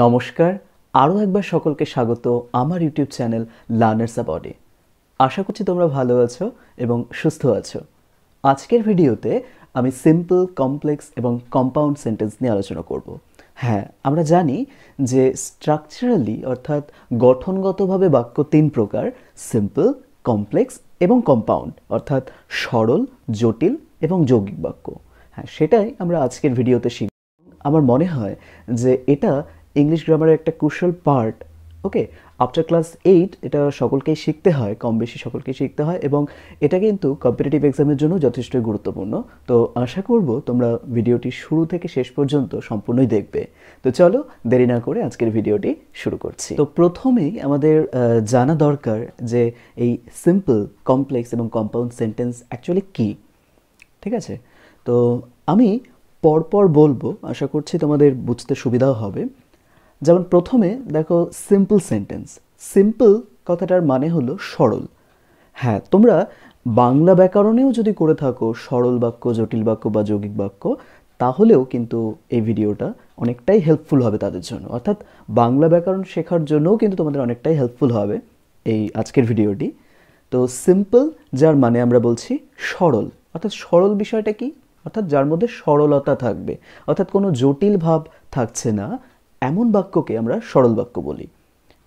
নমস্কার আরও একবার সকলকে স্বাগত আমার ইউটিউব চ্যানেল লার্নার্স বডি আশা করছি তোমরা ভালো আছো এবং সুস্থ আছো আজকের ভিডিওতে আমি সিম্পল কমপ্লেক্স এবং কম্পাউন্ড সেন্টেন্স নিয়ে আলোচনা করব হ্যাঁ আমরা জানি যে স্ট্রাকচারালি অর্থাৎ গঠনগতভাবে বাক্য তিন প্রকার সিম্পল কমপ্লেক্স এবং কম্পাউন্ড অর্থাৎ সরল জটিল এবং যৌগিক বাক্য হ্যাঁ সেটাই আমরা আজকের ভিডিওতে শিখব আমার মনে হয় যে এটা ইংলিশ গ্রামারের একটা crucial part okay after class eight এটা সকলকেই শিখতে হয় কম বেশি সকলকেই শিখতে হয় এবং এটা কিন্তু কম্পিটিটিভ এক্সামের জন্য যথেষ্ট গুরুত্বপূর্ণ তো আশা করব তোমরা ভিডিওটি শুরু থেকে শেষ পর্যন্ত সম্পূর্ণই দেখবে তো চলো দেরি না করে আজকের ভিডিওটি শুরু করছি তো প্রথমেই আমাদের জানা দরকার যে এই সিম্পল কমপ্লেক্স এবং কম্পাউন্ড সেন্টেন্স অ্যাকচুয়ালি কী ঠিক আছে তো আমি পরপর বলবো আশা করছি তোমাদের বুঝতে সুবিধাও হবে যেমন প্রথমে দেখো সিম্পল সেন্টেন্স সিম্পল কথাটার মানে হলো সরল হ্যাঁ তোমরা বাংলা ব্যাকরণেও যদি করে থাকো সরল বাক্য জটিল বাক্য বা যৌগিক বাক্য তাহলেও কিন্তু এই ভিডিওটা অনেকটাই হেল্পফুল হবে তাদের জন্য অর্থাৎ বাংলা ব্যাকরণ শেখার জন্যও কিন্তু তোমাদের অনেকটাই হেল্পফুল হবে এই আজকের ভিডিওটি তো সিম্পল যার মানে আমরা বলছি সরল অর্থাৎ সরল বিষয়টা কি অর্থাৎ যার মধ্যে সরলতা থাকবে অর্থাৎ কোনো জটিল ভাব থাকছে না এমন বাক্যকে আমরা সরল বাক্য বলি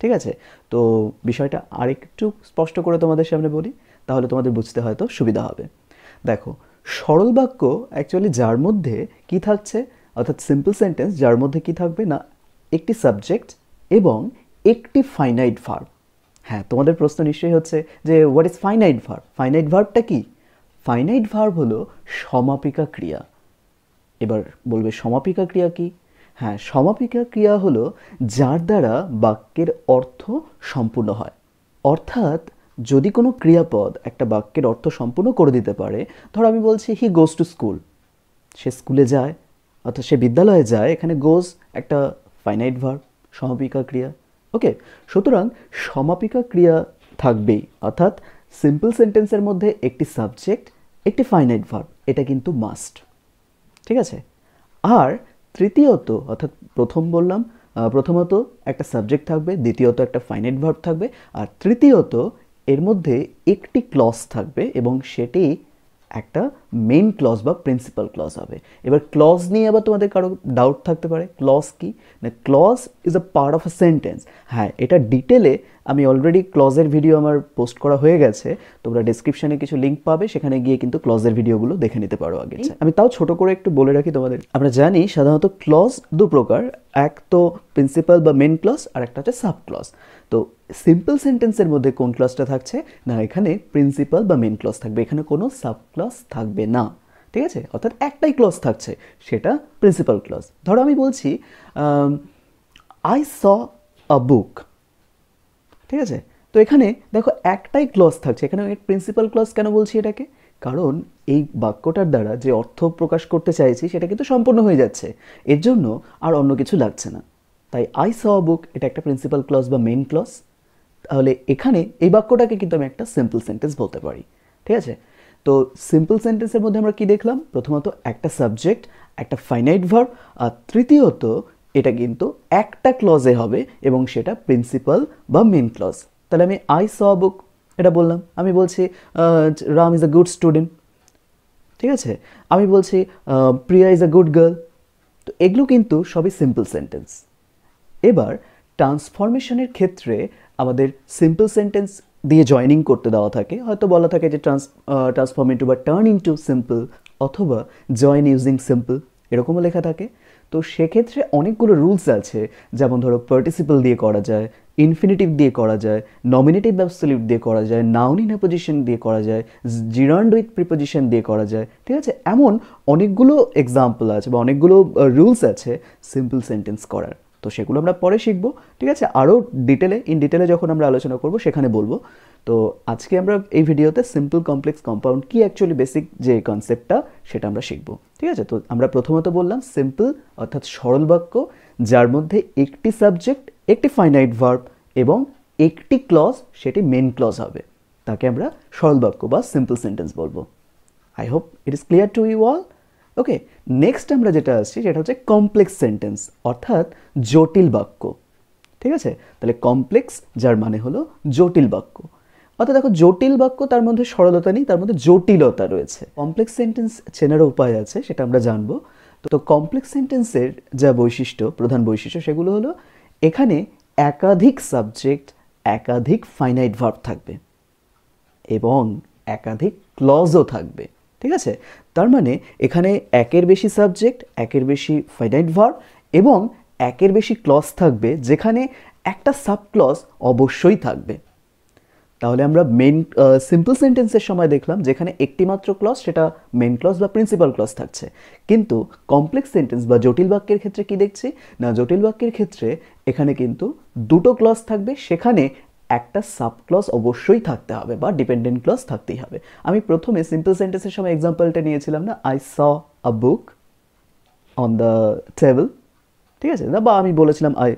ঠিক আছে তো বিষয়টা আরেকটু স্পষ্ট করে তোমাদের সামনে বলি তাহলে তোমাদের বুঝতে হয়তো সুবিধা হবে দেখো সরল বাক্য অ্যাকচুয়ালি যার মধ্যে কি থাকছে অর্থাৎ সিম্পল সেন্টেন্স যার মধ্যে কি থাকবে না একটি সাবজেক্ট এবং একটি ফাইনাইট ভার্ব হ্যাঁ তোমাদের প্রশ্ন নিশ্চয়ই হচ্ছে যে what is finite verb finite ভার্বটা কি ফাইনাইট ভার্ব হলো সমাপিকা ক্রিয়া এবার বলবে সমাপিকা ক্রিয়া কি হ্যাঁ সমাপিকা ক্রিয়া হলো যার দ্বারা বাক্যের অর্থ সম্পূর্ণ হয় অর্থাৎ যদি কোনো ক্রিয়াপদ একটা বাক্যের অর্থ সম্পূর্ণ করে দিতে পারে ধর আমি বলছি হি গোজ টু স্কুল সে স্কুলে যায় অর্থাৎ সে বিদ্যালয়ে যায় এখানে গোজ একটা ফাইনাইট ভার সমাপিকা ক্রিয়া ওকে সুতরাং সমাপিকা ক্রিয়া থাকবেই অর্থাৎ সিম্পল সেন্টেন্সের মধ্যে একটি সাবজেক্ট একটি ফাইনাইট ভার্ব এটা কিন্তু মাস্ট ঠিক আছে আর তৃতীয়ত অর্থাৎ প্রথম বললাম প্রথমত একটা সাবজেক্ট থাকবে দ্বিতীয়ত একটা ফাইনাইট ভার্ব থাকবে আর তৃতীয়ত এর মধ্যে একটি ক্লস থাকবে এবং সেটি একটা মেইন ক্লজ বা প্রিন্সিপাল ক্লজ হবে এবার ক্লজ নিয়ে আবার তোমাদের কারো ডাউট থাকতে পারে ক্লজ কি না clause is a part of a sentence হ্যাঁ এটা ডিটেলে আমি অলরেডি ক্লজের ভিডিও আমার পোস্ট করা হয়ে গেছে তোমরা ডিসক্রিপশানে কিছু লিঙ্ক পাবে সেখানে গিয়ে কিন্তু ক্লজের ভিডিওগুলো দেখে নিতে পারো আগে আমি তাও ছোট করে একটু বলে রাখি তোমাদের আমরা জানি সাধারণত ক্লজ দু প্রকার এক তো প্রিন্সিপাল বা মেন ক্লজ আর একটা হচ্ছে সাব ক্লজ তো সিম্পল সেন্টেন্সের মধ্যে কোন ক্লজটা থাকছে না এখানে প্রিন্সিপাল বা মেন ক্লজ থাকবে এখানে কোনো সাব ক্লজ থাকবে না ঠিক আছে অর্থাৎ একটাই ক্লোজ থাকছে সেটা প্রিন্সিপাল ক্লোজ ধরো আমি বলছি আই স আ বুক ঠিক আছে তো এখানে দেখো একটাই ক্লজ থাকছে এখানে প্রিন্সিপাল ক্লজ কেন বলছি এটাকে কারণ এই বাক্যটার দ্বারা যে অর্থ প্রকাশ করতে চাইছি সেটা কিন্তু সম্পূর্ণ হয়ে যাচ্ছে এর জন্য আর অন্য কিছু লাগছে না তাই আই স বুক এটা একটা প্রিন্সিপাল ক্লজ বা মেন ক্লজ তাহলে এখানে এই বাক্যটাকে কিন্তু আমি একটা সিম্পল সেন্টেন্স বলতে পারি ঠিক আছে তো সিম্পল সেন্টেন্সের মধ্যে আমরা কি দেখলাম প্রথমত একটা সাবজেক্ট একটা ফাইনাইট ভার্ব আর তৃতীয়ত এটা কিন্তু একটা ক্লজে হবে এবং সেটা প্রিন্সিপাল বা মেন ক্লজ তাহলে আমি আই স বুক এটা বললাম আমি বলছি Ram is a good student ঠিক আছে আমি বলছি Priya is a good girl তো এগুলো কিন্তু সবই সিম্পল সেন্টেন্স এবার ট্রান্সফরমেশনের ক্ষেত্রে আমাদের সিম্পল সেন্টেন্স দিয়ে জয়নিং করতে দেওয়া থাকে হয়তো বলা থাকে যে ট্রান্স ট্রান্সফর্ম ইন্টু বা টার্ন ইন্টু সিম্পল অথবা জয়েন ইউজিং সিম্পল এরকমও লেখা থাকে তো সেক্ষেত্রে অনেকগুলো রুলস আছে যেমন ধরো পার্টিসিপাল দিয়ে করা যায় ইনফিনিটিভ দিয়ে করা যায় নমিনেটিভ অ্যাবসলিউট দিয়ে করা যায় নাউন ইন পজিশন দিয়ে করা যায় জিরান্ড উইথ প্রিপোজিশন দিয়ে করা যায় ঠিক আছে এমন অনেকগুলো এক্সাম্পল আছে বা অনেকগুলো রুলস আছে সিম্পল সেন্টেন্স করার তো সেগুলো আমরা পরে শিখব ঠিক আছে আরও ডিটেলে ইন ডিটেলে যখন আমরা আলোচনা করব সেখানে বলবো তো আজকে আমরা এই ভিডিওতে সিম্পল কমপ্লেক্স কম্পাউন্ড কি অ্যাকচুয়ালি বেসিক যে কনসেপ্টটা সেটা আমরা শিখব ঠিক আছে তো আমরা প্রথমত বললাম সিম্পল অর্থাৎ সরল বাক্য যার মধ্যে একটি সাবজেক্ট একটি ফাইনাইট ভার্ব এবং একটি ক্লজ সেটি মেন ক্লজ হবে তাকে আমরা সরল বাক্য বা সিম্পল সেন্টেন্স বলবো I hope it is clear to you all okay next আমরা যেটা আসছি সেটা হচ্ছে কমপ্লেক্স সেন্টেন্স অর্থাৎ জটিল বাক্য ঠিক আছে তাহলে কমপ্লেক্স যার মানে হলো জটিল বাক্য অর্থাৎ দেখো জটিল বাক্য তার মধ্যে সরলতা নেই তার মধ্যে জটিলতা রয়েছে কমপ্লেক্স সেন্টেন্স চেনার উপায় আছে সেটা আমরা জানবো তো কমপ্লেক্স সেন্টেন্সের যা বৈশিষ্ট্য প্রধান বৈশিষ্ট্য সেগুলো হলো এখানে একাধিক সাবজেক্ট একাধিক ফাইনাইট ভার্ব থাকবে এবং একাধিক ক্লজও থাকবে ঠিক আছে তার মানে এখানে একের বেশি সাবজেক্ট একের বেশি ফাইনাইট ভার এবং একের বেশি ক্লস থাকবে যেখানে একটা ক্লস অবশ্যই থাকবে তাহলে আমরা মেন সিম্পল সেন্টেন্সের সময় দেখলাম যেখানে একটি মাত্র ক্লস সেটা মেন ক্লস বা প্রিন্সিপাল ক্লস থাকছে কিন্তু কমপ্লেক্স সেন্টেন্স বা জটিল বাক্যের ক্ষেত্রে কি দেখছি না জটিল বাক্যের ক্ষেত্রে এখানে কিন্তু দুটো ক্লস থাকবে সেখানে একটা সাবক্লস অবশ্যই থাকতে হবে বা ডিপেন্ডেন্ট ক্লস থাকতেই হবে আমি প্রথমে সিম্পল সেন্টেন্সের সময় এক্সাম্পলটা নিয়েছিলাম না I saw a book on the table ঠিক আছে বা আমি বলেছিলাম আই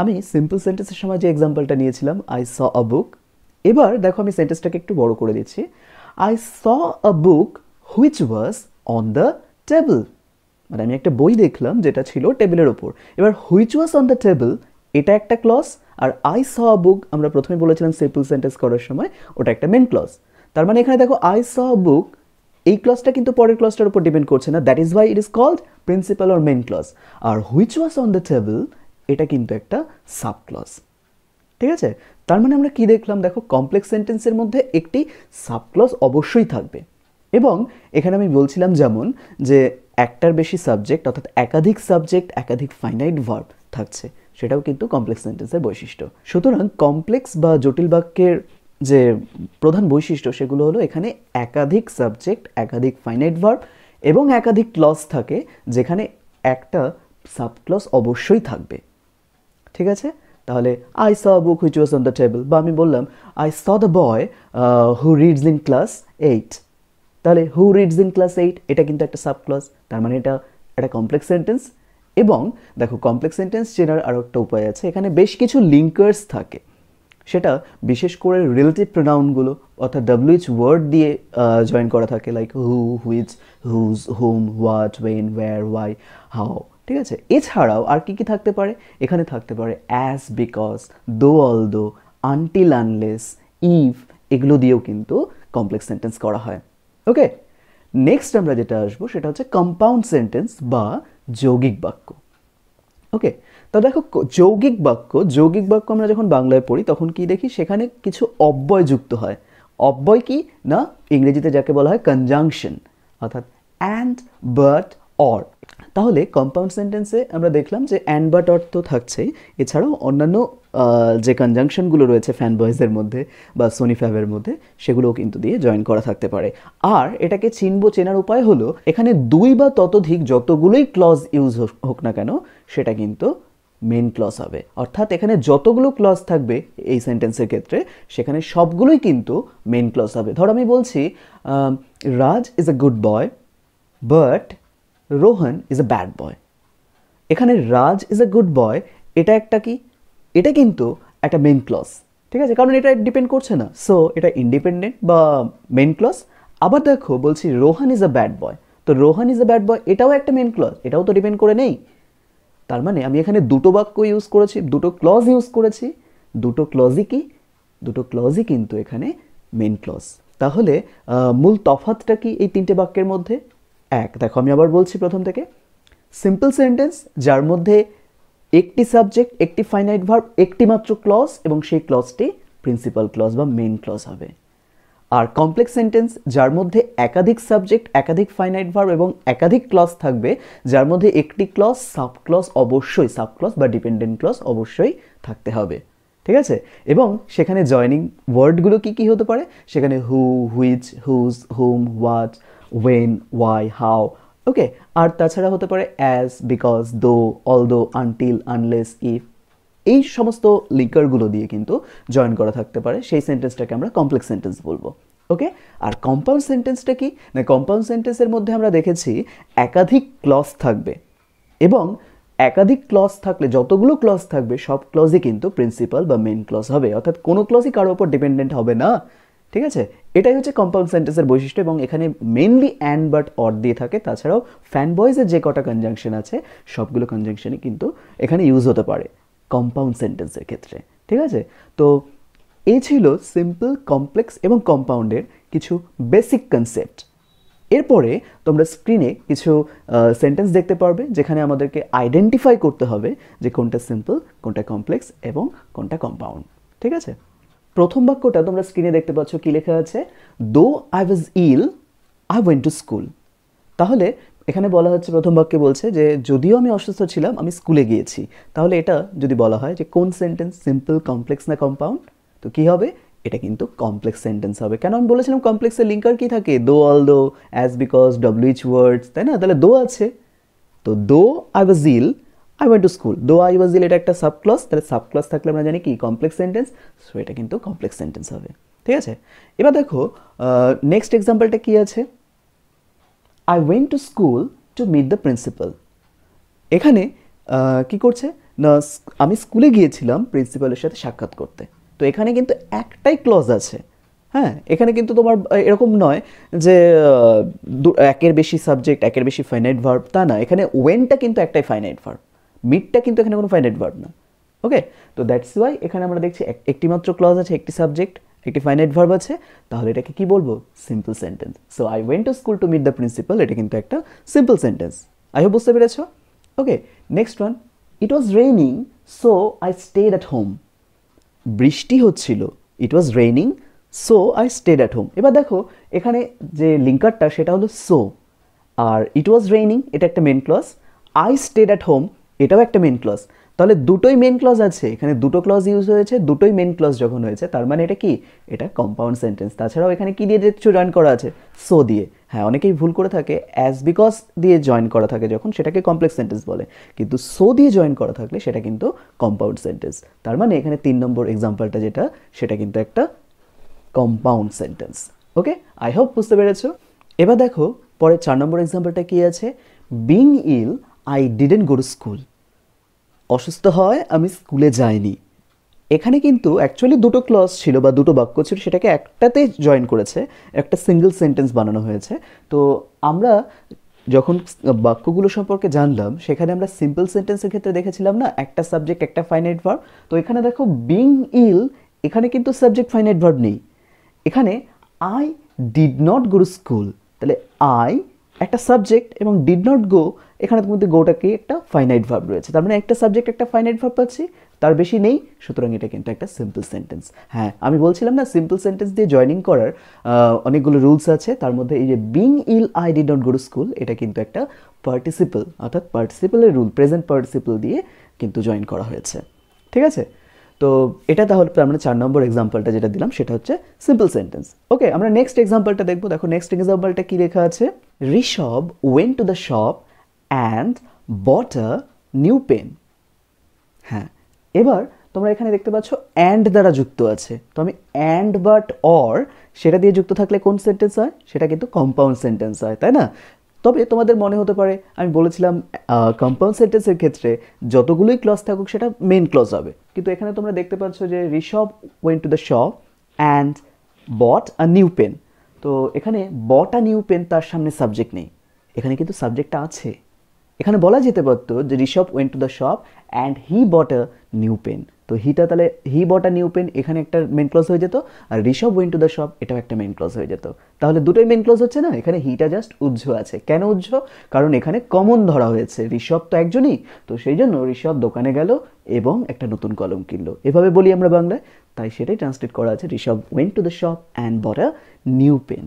আমি সিম্পল সেন্টেন্সের সময় যে এক্সাম্পলটা নিয়েছিলাম আই স আ বুক এবার দেখো আমি সেন্টেন্সটাকে একটু বড় করে দিচ্ছি I saw a book which was on the table মানে আমি একটা বই দেখলাম যেটা ছিল টেবিলের ওপর এবার which was on the table এটা একটা ক্লস আর আই স বুক আমরা প্রথমে বলেছিলাম সিম্পল সেন্টেন্স করার সময় ওটা একটা মেন ক্লস তার মানে এখানে দেখো আই স বুক এই ক্লসটা কিন্তু পরের ক্লসটার উপর ডিপেন্ড করছে না that is why it is called principal or main clause আর which was on the table এটা কিন্তু একটা সাব ক্লস ঠিক আছে তার মানে আমরা কি দেখলাম দেখো কমপ্লেক্স সেন্টেন্সের মধ্যে একটি সাব ক্লস অবশ্যই থাকবে এবং এখানে আমি বলছিলাম যেমন যে একটার বেশি সাবজেক্ট অর্থাৎ একাধিক সাবজেক্ট একাধিক ফাইনাইট ভার্ব থাকছে সেটাও কিন্তু কমপ্লেক্স সেন্টেন্সের বৈশিষ্ট্য সুতরাং কমপ্লেক্স বা জটিল বাক্যের যে প্রধান বৈশিষ্ট্য সেগুলো হলো এখানে একাধিক সাবজেক্ট একাধিক ফাইনাইট ভার্ব এবং একাধিক ক্লস থাকে যেখানে একটা সাবক্লস অবশ্যই থাকবে ঠিক আছে তাহলে I saw book which was on the table বা আমি বললাম I saw the boy who reads in class eight তাহলে who reads in class eight এটা কিন্তু একটা সাবক্লস তার মানে এটা একটা কমপ্লেক্স সেন্টেন্স এবং দেখো কমপ্লেক্স সেন্টেন্স চেনার আরও একটা উপায় আছে এখানে বেশ কিছু লিঙ্কার্স থাকে সেটা বিশেষ করে রিলেটিভ প্রোনাউনগুলো অর্থাৎ ডাব্লিউইচ ওয়ার্ড দিয়ে জয়েন করা থাকে like who which whose whom what when where why how ঠিক আছে এছাড়াও আর কি কি থাকতে পারে এখানে থাকতে পারে as because though although until unless if এগুলো দিয়েও কিন্তু কমপ্লেক্স সেন্টেন্স করা হয় ওকে নেক্সট আমরা যেটা আসবো সেটা হচ্ছে কম্পাউন্ড সেন্টেন্স বা যৌগিক বাক্য ওকে তো দেখো যৌগিক বাক্য যৌগিক বাক্য আমরা যখন বাংলায় পড়ি তখন কি দেখি সেখানে কিছু অব্যয় যুক্ত হয় অব্যয় কি না ইংরেজিতে যাকে বলা হয় কনজাংশন অর্থাৎ অ্যান্ড বাট অর তাহলে কম্পাউন্ড সেন্টেন্সে আমরা দেখলাম যে অ্যান্ড বাট অর তো থাকছেই এছাড়াও অন্যান্য যে কনজাংশনগুলো রয়েছে ফ্যান বয়েজের মধ্যে বা সোনি ফ্যাবের মধ্যে সেগুলোও কিন্তু দিয়ে জয়েন করা থাকতে পারে আর এটাকে চিনব চেনার উপায় হলো এখানে দুই বা ততোধিক যতগুলোই ক্লজ ইউজ হোক না কেন সেটা কিন্তু মেন ক্লস হবে অর্থাৎ এখানে যতগুলো ক্লস থাকবে এই সেন্টেন্সের ক্ষেত্রে সেখানে সবগুলোই কিন্তু মেন ক্লস হবে ধর আমি বলছি Raj is a good boy but Rohan is a bad boy এখানে রাজ ইজ এ গুড বয় এটা একটা কি এটা কিন্তু একটা মেন ক্লস ঠিক আছে কারণ এটা ডিপেন্ড করছে না সো এটা ইন্ডিপেন্ডেন্ট বা মেন ক্লস আবার দেখো বলছি Rohan is a bad boy তো Rohan is a bad boy এটাও একটা মেন ক্লস এটাও তো ডিপেন্ড করে নেই তার মানে আমি এখানে দুটো বাক্য ইউজ করেছি দুটো ক্লজ ইউজ করেছি দুটো ক্লজই কি দুটো ক্লজই কিন্তু এখানে মেন ক্লস তাহলে মূল তফাতটা কি এই তিনটে বাক্যের মধ্যে এক দেখো আমি আবার বলছি প্রথম থেকে সিম্পল সেন্টেন্স যার মধ্যে একটি সাবজেক্ট একটি ফাইনাইট ভার্ব একটি মাত্র ক্লজ এবং সেই ক্লজটি প্রিন্সিপাল ক্লজ বা মেন ক্লজ হবে আর কমপ্লেক্স সেন্টেন্স যার মধ্যে একাধিক সাবজেক্ট একাধিক ফাইনাইট ভার্ব এবং একাধিক ক্লজ থাকবে যার মধ্যে একটি ক্লজ সাব ক্লজ অবশ্যই সাব ক্লজ বা ডিপেন্ডেন্ট ক্লজ অবশ্যই থাকতে হবে ঠিক আছে এবং সেখানে জয়নিং ওয়ার্ডগুলো কি কি হতে পারে সেখানে who which whose whom what when why how okay আর তাছাড়া হতে পারে as because though although until unless if এই সমস্ত লিঙ্কারগুলো দিয়ে কিন্তু জয়েন করা থাকতে পারে সেই সেন্টেন্সটাকে আমরা কমপ্লেক্স সেন্টেন্স বলবো ওকে আর কম্পাউন্ড সেন্টেন্সটা কি না কম্পাউন্ড সেন্টেন্সের মধ্যে আমরা দেখেছি একাধিক ক্লস থাকবে এবং একাধিক ক্লস থাকলে যতগুলো ক্লস থাকবে সব ক্লসই কিন্তু প্রিন্সিপাল বা মেন ক্লস হবে অর্থাৎ কোনো ক্লসই কারোর ওপর ডিপেন্ডেন্ট হবে না ঠিক আছে এটাই হচ্ছে কম্পাউন্ড সেন্টেন্সের বৈশিষ্ট্য এবং এখানে মেনলি অ্যান্ড বাট অর দিয়ে থাকে তাছাড়াও ফ্যান বয়েজের যে কটা কনজাংশন আছে সবগুলো কনজাংশনই কিন্তু এখানে ইউজ হতে পারে কম্পাউন্ড সেন্টেন্সের ক্ষেত্রে ঠিক আছে তো এই ছিল সিম্পল কমপ্লেক্স এবং কম্পাউন্ডের কিছু বেসিক কনসেপ্ট এরপরে তোমরা স্ক্রিনে কিছু সেন্টেন্স দেখতে পারবে যেখানে আমাদেরকে আইডেন্টিফাই করতে হবে যে কোনটা সিম্পল কোনটা কমপ্লেক্স এবং কোনটা কম্পাউন্ড ঠিক আছে প্রথম বাক্যটা তোমরা স্ক্রিনে দেখতে পাচ্ছ কি লেখা আছে though I was ill I went to school তাহলে এখানে বলা হচ্ছে প্রথম বাক্যে বলছে যে যদিও আমি অসুস্থ ছিলাম আমি স্কুলে গিয়েছি তাহলে এটা যদি বলা হয় যে কোন সেন্টেন্স সিম্পল কমপ্লেক্স না কম্পাউন্ড তো কি হবে এটা কিন্তু কমপ্লেক্স সেন্টেন্স হবে কেন আমি বলেছিলাম কমপ্লেক্সের লিঙ্কার কি থাকে দো অল দো অ্যাজ বিকজ ডব্লিউচ ওয়ার্ডস তাই না তাহলে দো আছে তো though I was ill I went to school though I was ill এটা একটা সাব ক্লাস তাহলে সাব ক্লাস থাকলে আমরা জানি কি কমপ্লেক্স সেন্টেন্স সো এটা কিন্তু কমপ্লেক্স সেন্টেন্স হবে ঠিক আছে এবার দেখো নেক্সট এক্সাম্পলটা কী আছে I went to school to meet the principal এখানে কি করছে না আমি স্কুলে গিয়েছিলাম প্রিন্সিপালের সাথে সাক্ষাৎ করতে তো এখানে কিন্তু একটাই ক্লজ আছে হ্যাঁ এখানে কিন্তু তোমার এরকম নয় যে একের বেশি সাবজেক্ট একের বেশি ফাইনাইট ভার্ব তা না এখানে ওয়েনটা কিন্তু একটাই ফাইনাইট ভার্ব মিডটা কিন্তু এখানে কোনো ফাইনাইট ভার্ব না ওকে তো দ্যাটস ওয়াই এখানে আমরা দেখছি একটি মাত্র ক্লজ আছে একটি সাবজেক্ট একটি ফাইনাইট ভার্ব আছে তাহলে এটাকে কি বলবো simple sentence so I went to school to meet the principal এটা কিন্তু একটা সিম্পল সেন্টেন্স আই হোপ বুঝতে পেরেছ okay next one it was raining so I stayed at home বৃষ্টি হচ্ছিল it was raining so I stayed at home এবার দেখো এখানে যে লিঙ্কারটা সেটা হলো so R it was raining এটা একটা main clause I stayed at home এটাও একটা মেন ক্লজ তাহলে দুটোই মেন ক্লজ আছে এখানে দুটো ক্লজ ইউজ হয়েছে দুটোই মেন ক্লজ যখন হয়েছে তার মানে এটা কি এটা কম্পাউন্ড সেন্টেন্স তাছাড়াও এখানে কি দিয়ে কিছু জয়েন করা আছে সো দিয়ে হ্যাঁ অনেকেই ভুল করে থাকে অ্যাজ বিকজ দিয়ে জয়েন করা থাকে যখন সেটাকে কমপ্লেক্স সেন্টেন্স বলে কিন্তু সো দিয়ে জয়েন করা থাকলে সেটা কিন্তু কম্পাউন্ড সেন্টেন্স তার মানে এখানে তিন নম্বর এক্সাম্পলটা যেটা সেটা কিন্তু একটা compound sentence okay I hope বুঝতে পেরেছো এবার দেখো পরে চার নম্বর এক্সাম্পলটা কী আছে being ill I didn't go to school অসুস্থ হয় আমি স্কুলে যাইনি এখানে কিন্তু অ্যাকচুয়ালি দুটো ক্লজ ছিল বা দুটো বাক্য ছিল সেটাকে একটাতে জয়েন করেছে একটা সিঙ্গেল সেন্টেন্স বানানো হয়েছে তো আমরা যখন বাক্যগুলো সম্পর্কে জানলাম সেখানে আমরা সিম্পল সেন্টেন্সের ক্ষেত্রে দেখেছিলাম না একটা সাবজেক্ট একটা ফাইনাইট ভার্ব তো এখানে দেখো বিং ইল এখানে কিন্তু সাবজেক্ট ফাইনাইট ভার্ব নেই এখানে I did not go school তাহলে আই একটা সাবজেক্ট এবং ডিড নট গো এখানে তোমাদের গোটাকে একটা ফাইনাইট ভার্ব রয়েছে তার মানে একটা সাবজেক্ট একটা ফাইনাইট ভার্ব পাচ্ছি তার বেশি নেই সুতরাং এটা কিন্তু একটা সিম্পল সেন্টেন্স হ্যাঁ আমি বলছিলাম না সিম্পল সেন্টেন্স দিয়ে জয়নিং করার অনেকগুলো রুলস আছে তার মধ্যে এই যে being ill I did not go to school এটা কিন্তু একটা পার্টিসিপল অর্থাৎ পার্টিসিপলের রুল প্রেজেন্ট পার্টিসিপল দিয়ে কিন্তু জয়েন করা হয়েছে ঠিক আছে তো এটা তাহলে আমরা মানে চার নম্বর এক্সাম্পলটা যেটা দিলাম সেটা হচ্ছে সিম্পল সেন্টেন্স ওকে আমরা নেক্সট এক্সাম্পলটা দেখবো দেখো নেক্সট এক্সাম্পলটা কী লেখা আছে Rishabh went to the shop and bought a new pen. হ্যাঁ এবার তোমরা এখানে দেখতে পাচ্ছ অ্যান্ড দ্বারা যুক্ত আছে তো আমি অ্যান্ড বাট অর সেটা দিয়ে যুক্ত থাকলে কোন সেন্টেন্স হয় সেটা কিন্তু কম্পাউন্ড সেন্টেন্স হয় তাই না তবে তোমাদের মনে হতে পারে আমি বলেছিলাম কম্পাউন্ড সেন্টেন্সের ক্ষেত্রে যতগুলোই ক্লজ থাকুক সেটা মেন ক্লজ হবে কিন্তু এখানে তোমরা দেখতে পাচ্ছ যে Rishabh went to the shop and bought a new pen তো এখানে বটা নিউ পেন তার সামনে সাবজেক্ট নেই এখানে কিন্তু সাবজেক্টটা আছে এখানে বলা যেতে পারতো যে Rishabh went to the shop and he bought a new pen তো হিটা তাহলে হি বট আ নিউ পেন এখানে একটা মেন ক্লোজ হয়ে যেত আর Rishabh went to the shop এটাও একটা মেন ক্লোজ হয়ে যেত তাহলে দুটোই মেন ক্লোজ হচ্ছে না এখানে হিটা জাস্ট উজ্জ্ব আছে কেন উজ্জ্ব কারণ এখানে কমন ধরা হয়েছে ঋষভ তো একজনই তো সেই জন্য ঋষভ দোকানে গেল এবং একটা নতুন কলম কিনলো এভাবে বলি আমরা বাংলায় তাই সেটাই ট্রান্সলেট করা আছে Rishabh went to the shop and bought a new pen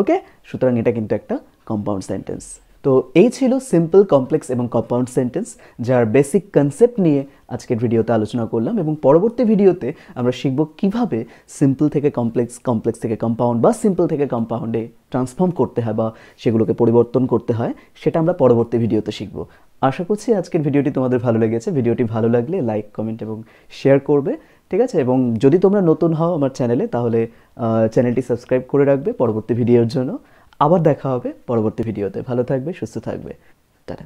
okay সুতরাং এটা কিন্তু একটা কম্পাউন্ড সেন্টেন্স তো এই ছিল সিম্পল কমপ্লেক্স এবং কম্পাউন্ড সেন্টেন্স যার বেসিক কনসেপ্ট নিয়ে আজকের ভিডিওতে আলোচনা করলাম এবং পরবর্তী ভিডিওতে আমরা শিখব কিভাবে সিম্পল থেকে কমপ্লেক্স কমপ্লেক্স থেকে কম্পাউন্ড বা সিম্পল থেকে কম্পাউন্ডে ট্রান্সফর্ম করতে হয় বা সেগুলোকে পরিবর্তন করতে হয় সেটা আমরা পরবর্তী ভিডিওতে শিখব আশা করছি আজকের ভিডিওটি তোমাদের ভালো লেগেছে ভিডিওটি ভালো লাগলে লাইক কমেন্ট এবং শেয়ার করবে ঠিক আছে এবং যদি তোমরা নতুন হও আমার চ্যানেলে তাহলে চ্যানেলটি সাবস্ক্রাইব করে রাখবে পরবর্তী ভিডিওর জন্য আবার দেখা হবে পরবর্তী ভিডিওতে ভালো থাকবে সুস্থ থাকবে তারা